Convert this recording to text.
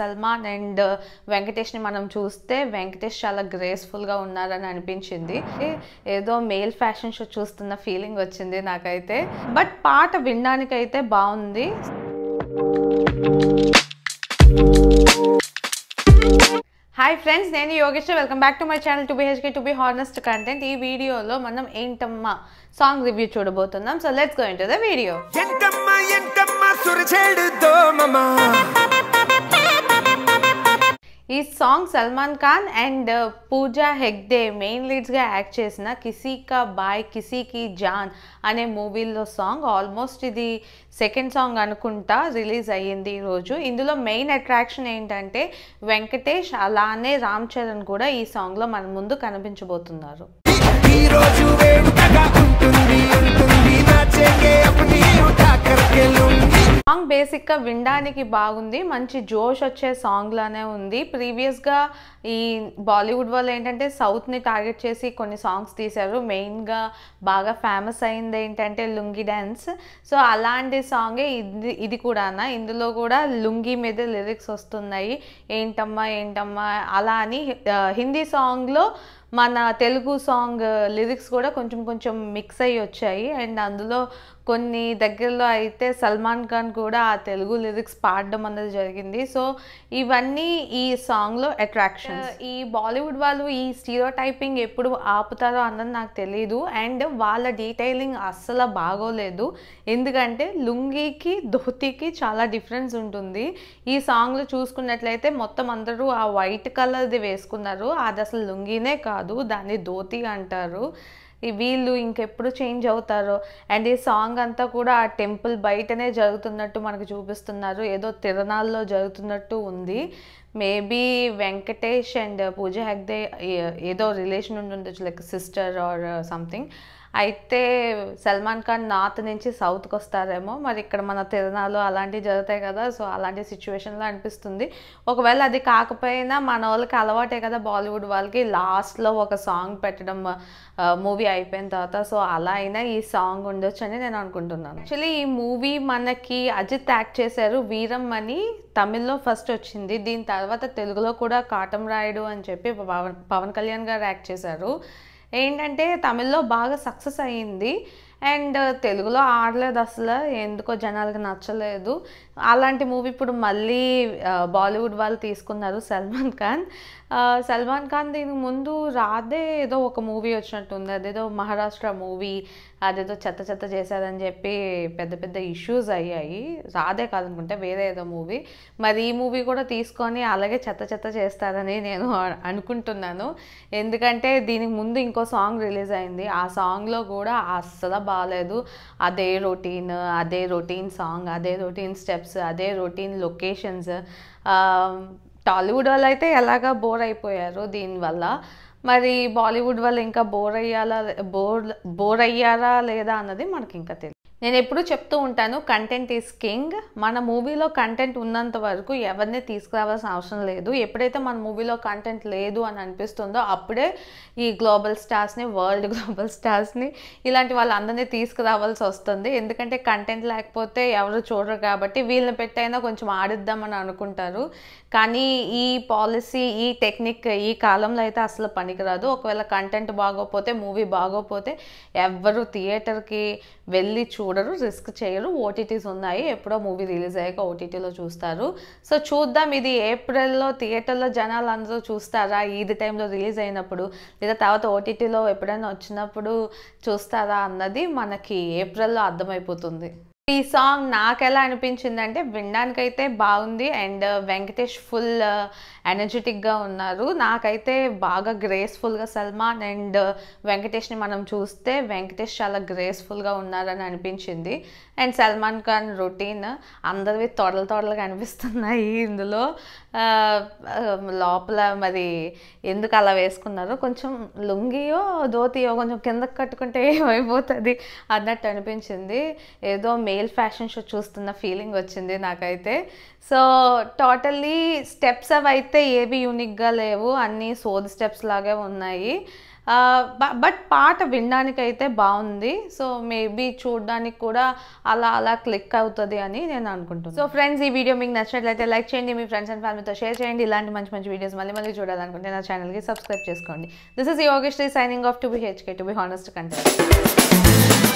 Salman and వెంకటేష్ని మనం చూస్తే వెంకటేష్ చాలా గ్రేస్ఫుల్గా ఉన్నారని అనిపించింది ఏదో మేల్ ఫ్యాషన్ షో చూస్తున్న ఫీలింగ్ వచ్చింది నాకైతే బట్ పాట వినడానికైతే బాగుంది హాయ్ ఫ్రెండ్స్ నేను Yogesh welcome back to my channel to be HK to be honest content ఈ వీడియోలో మనం ఏంటమ్మా సాంగ్ రివ్యూ చూడబోతున్నాం so let's going to the video Uh, ఈ song Salman Khan and Pooja Hegde main లీడ్స్గా యాక్ట్ చేసిన కిసీ కా బాయ్ కిసీ కి జాన్ అనే మూవీలో సాంగ్ ఆల్మోస్ట్ ఇది సెకండ్ సాంగ్ అనుకుంటా రిలీజ్ అయ్యింది ఈరోజు ఇందులో మెయిన్ అట్రాక్షన్ ఏంటంటే వెంకటేష్ అలానే రామ్ చరణ్ కూడా ఈ సాంగ్లో మన ముందు కనిపించబోతున్నారు ఉంటుంది ఉంటుంది సాంగ్ బేసిక్గా వినడానికి బాగుంది మంచి జోష్ వచ్చే సాంగ్ లానే ఉంది ప్రీవియస్గా ఈ బాలీవుడ్ వాళ్ళు ఏంటంటే సౌత్ని టార్గెట్ చేసి కొన్ని సాంగ్స్ తీశారు మెయిన్గా బాగా ఫేమస్ అయింది ఏంటంటే లుంగి డ్యాన్స్ సో అలాంటి సాంగే ఇది ఇది కూడానా ఇందులో కూడా లుంగి మీద లిరిక్స్ వస్తున్నాయి ఏంటమ్మా ఏంటమ్మా అలా అని హిందీ సాంగ్లో మన తెలుగు సాంగ్ లిరిక్స్ uh, కూడా కొంచెం కొంచెం మిక్స్ అయ్యి వచ్చాయి అండ్ అందులో కొన్ని దగ్గరలో అయితే సల్మాన్ ఖాన్ కూడా ఆ తెలుగు లిరిక్స్ పాడడం అనేది జరిగింది సో ఇవన్నీ ఈ సాంగ్లో అట్రాక్షన్ uh, ఈ బాలీవుడ్ వాళ్ళు ఈ స్టీరో టైపింగ్ ఎప్పుడు ఆపుతారో అన్నది నాకు తెలియదు అండ్ వాళ్ళ డీటెయిలింగ్ అస్సలు బాగోలేదు ఎందుకంటే లుంగీకి ధోతికి చాలా డిఫరెన్స్ ఉంటుంది ఈ సాంగ్లో చూసుకున్నట్లయితే మొత్తం అందరూ ఆ వైట్ కలర్ది వేసుకున్నారు అది అసలు లుంగీనే కాదు కాదు దాన్ని ధోతి అంటారు వీళ్ళు ఇంకెప్పుడు చేంజ్ అవుతారు అండ్ ఈ సాంగ్ అంతా కూడా ఆ టెంపుల్ బయటనే జరుగుతున్నట్టు మనకు చూపిస్తున్నారు ఏదో తిరణాల్లో జరుగుతున్నట్టు ఉంది మేబీ వెంకటేష్ అండ్ పూజ హెగ్దే ఏదో రిలేషన్ ఉండి ఉండొచ్చు లైక్ సిస్టర్ ఆర్ సంథింగ్ అయితే సల్మాన్ ఖాన్ నార్త్ నుంచి సౌత్కి వస్తారేమో మరి ఇక్కడ మన తిరణాలు అలాంటివి జరుగుతాయి కదా సో అలాంటి సిచ్యువేషన్లో అనిపిస్తుంది ఒకవేళ అది కాకపోయినా మన వాళ్ళకి అలవాటే కదా బాలీవుడ్ వాళ్ళకి లాస్ట్లో ఒక సాంగ్ పెట్టడం మూవీ అయిపోయిన తర్వాత సో అలా అయినా ఈ సాంగ్ ఉండొచ్చు అని నేను అనుకుంటున్నాను యాక్చువల్లీ ఈ మూవీ మనకి అజిత్ యాక్ట్ చేశారు వీరం అని తమిళ్లో ఫస్ట్ వచ్చింది దీని తర్వాత తెలుగులో కూడా కాటం రాయుడు అని చెప్పి పవన్ పవన్ కళ్యాణ్ గారు యాక్ట్ చేశారు ఏంటంటే తమిళ్లో బాగా సక్సెస్ అయ్యింది అండ్ తెలుగులో ఆడలేదు అసలు ఎందుకో జనాలకి నచ్చలేదు అలాంటి మూవీ ఇప్పుడు మళ్ళీ బాలీవుడ్ వాళ్ళు తీసుకున్నారు సల్మాన్ ఖాన్ సల్మాన్ ఖాన్ దీనికి ముందు రాదే ఏదో ఒక మూవీ వచ్చినట్టుంది అదేదో మహారాష్ట్ర మూవీ అదేదో చెత్త చెత్త చేశారని చెప్పి పెద్ద పెద్ద ఇష్యూస్ అయ్యాయి రాదే కాదనుకుంటే వేరే ఏదో మూవీ మరి ఈ మూవీ కూడా తీసుకొని అలాగే చెత్త చెత్త చేస్తారని నేను అనుకుంటున్నాను ఎందుకంటే దీనికి ముందు ఇంకో సాంగ్ రిలీజ్ అయింది ఆ సాంగ్లో కూడా అస్సలు బాగాలేదు అదే రొటీన్ అదే రొటీన్ సాంగ్ అదే రొటీన్ స్టెప్స్ స్టెప్స్ అదే రొటీన్ లొకేషన్స్ టాలీవుడ్ వాళ్ళు అయితే ఎలాగా బోర్ అయిపోయారు దీనివల్ల మరి బాలీవుడ్ వాళ్ళు ఇంకా బోర్ అయ్యాలా బోర్ బోర్ అయ్యారా లేదా అన్నది మనకి ఇంకా తెలియదు నేను ఎప్పుడూ చెప్తూ ఉంటాను కంటెంట్ ఈజ్ కింగ్ మన మూవీలో కంటెంట్ ఉన్నంత వరకు ఎవరిని తీసుకురావాల్సిన అవసరం లేదు ఎప్పుడైతే మన మూవీలో కంటెంట్ లేదు అని అనిపిస్తుందో అప్పుడే ఈ గ్లోబల్ స్టార్స్ని వరల్డ్ గ్లోబల్ స్టార్స్ని ఇలాంటి వాళ్ళందరినీ తీసుకురావాల్సి వస్తుంది ఎందుకంటే కంటెంట్ లేకపోతే ఎవరు చూడరు కాబట్టి వీళ్ళని పెట్టైనా కొంచెం ఆడిద్దామని అనుకుంటారు కానీ ఈ పాలసీ ఈ టెక్నిక్ ఈ కాలంలో అయితే అసలు పనికిరాదు ఒకవేళ కంటెంట్ బాగోపోతే మూవీ బాగోపోతే ఎవ్వరు థియేటర్కి వెళ్ళి చూ చూడరు రిస్క్ చేయరు ఓటీటీస్ ఉన్నాయి ఎప్పుడో మూవీ రిలీజ్ అయ్యాక ఓటీటీలో చూస్తారు సో చూద్దాం ఇది ఏప్రిల్లో థియేటర్లో జనాలు అందరూ చూస్తారా ఈది టైంలో రిలీజ్ అయినప్పుడు లేదా తర్వాత ఓటీటీలో ఎప్పుడైనా వచ్చినప్పుడు చూస్తారా అన్నది మనకి ఏప్రిల్లో అర్థమైపోతుంది ఈ సాంగ్ నాకు ఎలా అనిపించింది అంటే వినడానికైతే బాగుంది అండ్ uh, వెంకటేష్ ఫుల్ ఎనర్జెటిక్గా uh, ఉన్నారు నాకైతే బాగా గ్రేస్ఫుల్గా సల్మాన్ అండ్ uh, వెంకటేష్ని మనం చూస్తే వెంకటేష్ చాలా గ్రేస్ఫుల్గా ఉన్నారని అనిపించింది అండ్ సల్మాన్ ఖాన్ రొటీన్ అందరివి తొడలు తొడలుగా అనిపిస్తున్నాయి ఇందులో um, లోపల మరి ఎందుకు అలా వేసుకున్నారో కొంచెం లుంగియో ధోతియో కొంచెం కిందకు కట్టుకుంటే ఏమైపోతుంది అన్నట్టు అనిపించింది ఏదో మే రియల్ ఫ్యాషన్ షో చూస్తున్న ఫీలింగ్ వచ్చింది నాకైతే సో టోటల్లీ స్టెప్స్ అవి అయితే ఏవి యూనిక్గా లేవు అన్నీ సోద్ స్టెప్స్ లాగే ఉన్నాయి బట్ uh, పాట వినడానికైతే బాగుంది సో మేబీ చూడడానికి కూడా అలా అలా క్లిక్ అవుతుంది అని నేను అనుకుంటున్నాను సో ఫ్రెండ్స్ ఈ వీడియో మీకు నచ్చినట్లయితే లైక్ చేయండి మీ ఫ్రెండ్స్ అండ్ ఫ్యామిలీతో షేర్ చేయండి ఇలాంటి మంచి మంచి వీడియోస్ మళ్ళీ మళ్ళీ చూడాలనుకుంటే నా ఛానల్కి సబ్స్క్రైబ్ చేసుకోండి దిస్ ఇస్ యోగేశ్రీ signing off to be HK to be honest content